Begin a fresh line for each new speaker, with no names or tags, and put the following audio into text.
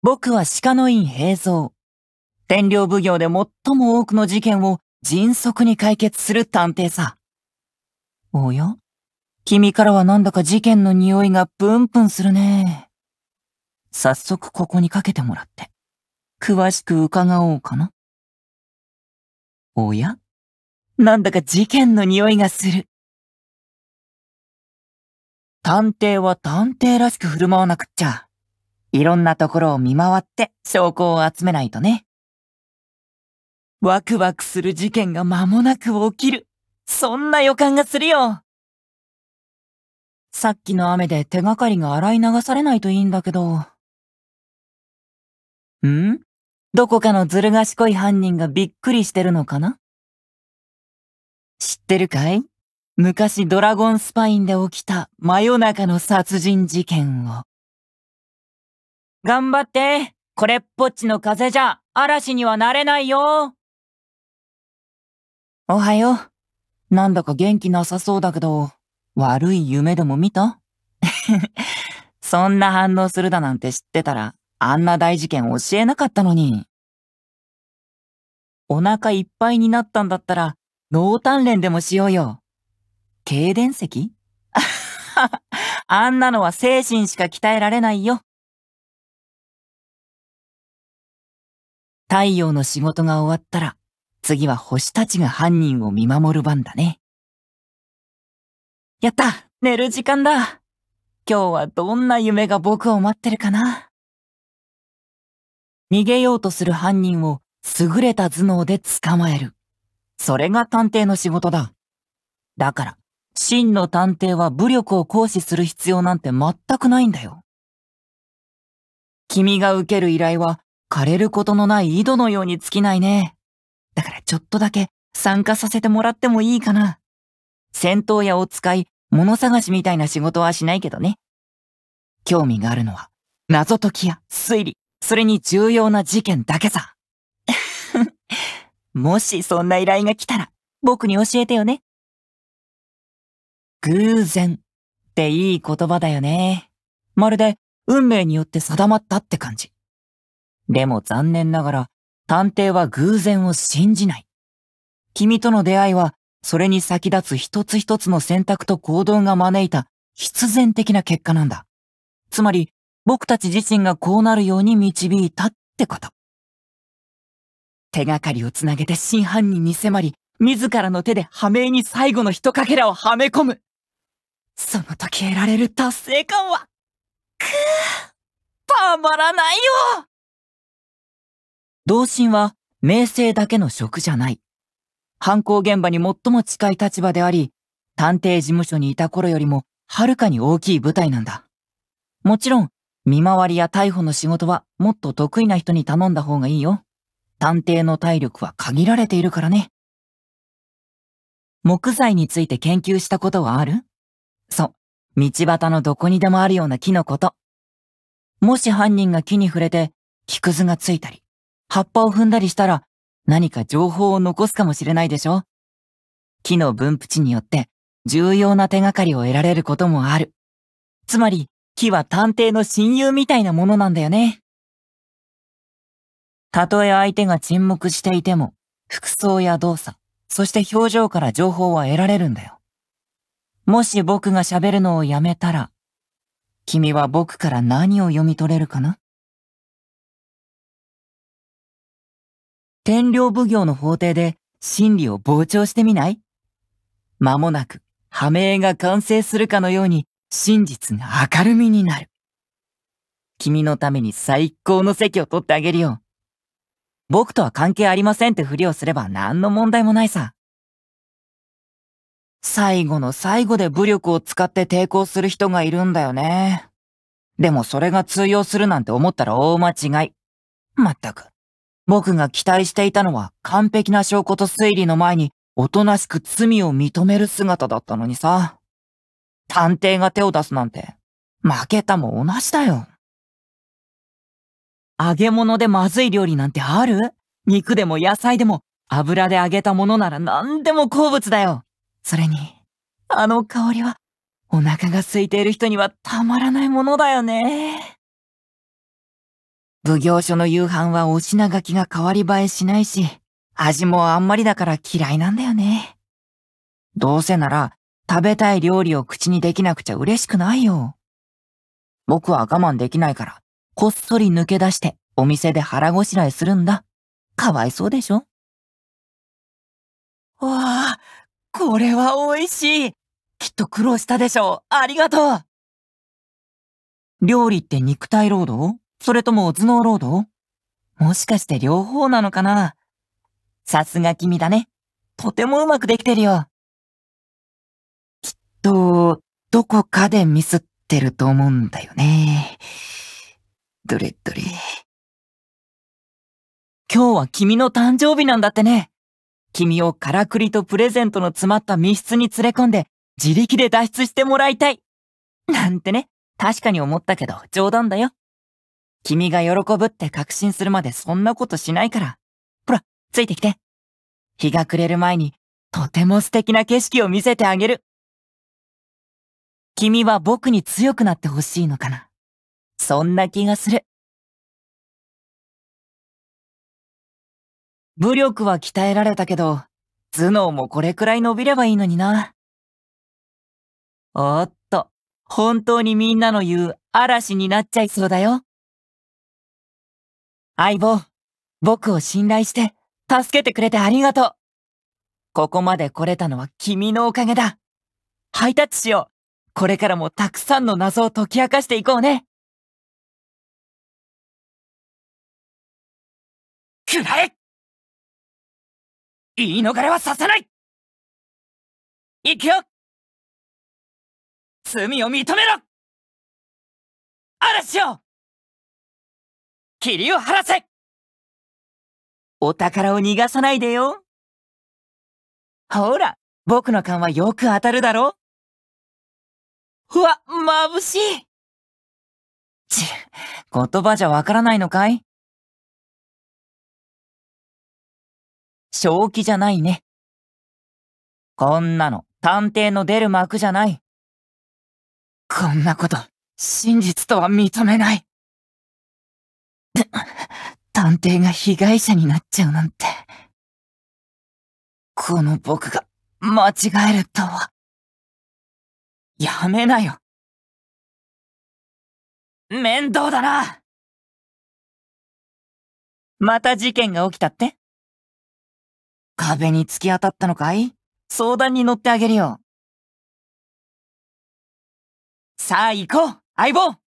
僕は鹿の院平蔵。天領奉行で最も多くの事件を迅速に解決する探
偵さ。おや君からはなんだか事件の匂いがプンプンするね。早速ここにかけてもらって、詳し
く伺おうかな。おやなんだか事件の匂いがする。探偵は探
偵らしく振る舞わなくっちゃ。いろんなところを見回って証拠を集めないと
ね。ワクワクする事件が間もなく起きる。そんな予感がするよ。さっきの雨で手がかりが洗い流されないといいんだけど。んどこかのずる賢い犯人がびっくりしてるのかな知
ってるかい昔ドラゴンスパインで起きた真夜中の殺人事
件を。頑張ってこれっぽっちの風じゃ嵐にはなれないよおはよ
う。なんだか元気なさそうだけど、悪い夢でも見た そんな反応するだなんて知ってたら、あんな大事件教えなかったのに。お腹いっぱいになったんだったら、脳鍛錬でも
しようよ。経電石 あんなのは精神しか鍛えられないよ。太陽の仕事が終わったら、次は星たちが犯人を見守る番だね。やった寝る時間だ今日はどんな夢が僕を待ってるかな逃げようとする
犯人を優れた頭脳で捕まえる。それが探偵の仕事だ。だから、真の探偵は武力を行使する必要なんて全くないんだよ。君が受ける依頼は枯れることのない井戸のように尽きないね。だからちょっとだけ参加させてもらってもいいかな。戦闘屋を使い、物探しみたいな仕事はしないけどね。興味があるのは、謎解きや推理、それに重要な事件だけさ。もしそんな依頼が来たら、僕に教えてよね。偶然っていい言葉だよね。まるで運命によって定まったって感じ。でも残念ながら、探偵は偶然を信じない。君との出会いは、それに先立つ一つ一つの選択と行動が招いた必然的な結果なんだ。つまり、僕たち自身がこうなるように導いたってこと。手がかりをつなげて真犯人に迫り、自らの手で破名に最後の一かけらをはめ込む。その時得られる達成感は、く
ぅ、たまらないよ
同心は名声だけの職じゃない。犯行現場に最も近い立場であり、探偵事務所にいた頃よりもはるかに大きい舞台なんだ。もちろん、見回りや逮捕の仕事はもっと得意な人に頼んだ方がいいよ。探偵の体力は限られているからね。木材について研究したことはあるそう。道端のどこにでもあるような木のこと。もし犯人が木に触れて木くずがついたり、葉っぱを踏んだりしたら何か情報を残すかもしれないでしょ木の分布地によって重要な手がかりを得られることもある。つまり木は探偵の親友みたいなものなんだよね。たとえ相手が沈黙していても、服装や動作、そして表情から情報は得られるんだよ。もし僕が喋るのをやめたら、君
は僕から何を読み取れるかな天領奉行の法廷で真理を傍聴してみない
間もなく、破名が完成するかのように、真実が明るみになる。君のために最高の席を取ってあげるよ。僕とは関係ありませんってふりをすれば何の問題もないさ。最後の最後で武力を使って抵抗する人がいるんだよね。でもそれが通用するなんて思ったら大間違い。まったく。僕が期待していたのは完璧な証拠と推理の前におとなしく罪を認める姿だったのにさ。探偵が手を出すなんて、負けたも同じだよ。揚げ物でまずい料理なんてある肉でも野菜でも油で揚げたものなら何でも好物だよ。それに、あの香りはお腹が空いている人にはたまらないものだよ
ね。
奉行所の夕飯はお品書きが変わり映えしないし、味もあんまりだから嫌いなんだよね。どうせなら、食べたい料理を口にできなくちゃ嬉しくないよ。僕は我慢できないから、こっそり抜け出してお店で腹ごしらえするんだ。
かわいそうでしょわあ、これは美味しい。きっと苦労したでしょう。ありがとう。
料理って肉体労働それとも頭脳労働もしかして両方なのかなさすが君だね。とてもうまくできてるよ。
きっと、どこかでミスってると思うんだよね。どれどれ。
今日は君の誕生日なんだってね。君をからくりとプレゼントの詰まった密室に連れ込んで、自力で脱出してもらいたい。なんてね、確かに思ったけど冗談だよ。君が喜ぶって確信するまでそんなことしないから。ほら、ついてきて。日が暮れる前に、とても素敵な景
色を見せてあげる。君は僕に強くなってほしいのかな。そんな気がする。武力は鍛えられたけど、頭脳もこれくらい伸びればいいのにな。おっと、本当にみんなの言う嵐になっちゃいそうだよ。相棒、僕
を信頼して助けてくれてありがとう。ここまで来れたのは君
のおかげだ。ハイタッチしよう。これからもたくさんの謎を解き明かしていこうね。くらえ言い逃れはさせない行くよ罪を認めろ嵐よ霧を晴らせお宝を逃がさないでよ。ほら、僕の勘はよく当たるだろうわ、眩しいち、言葉じゃわからないのかい正気じゃないね。こんなの、探偵の出る幕じゃない。こんなこと、真実とは認めない。探偵が被害者になっちゃうなんて。この僕が間違えるとは。やめなよ。面倒だなまた事件が起きたって壁に突き当たったのかい相談に乗ってあげるよ。さあ行こう相棒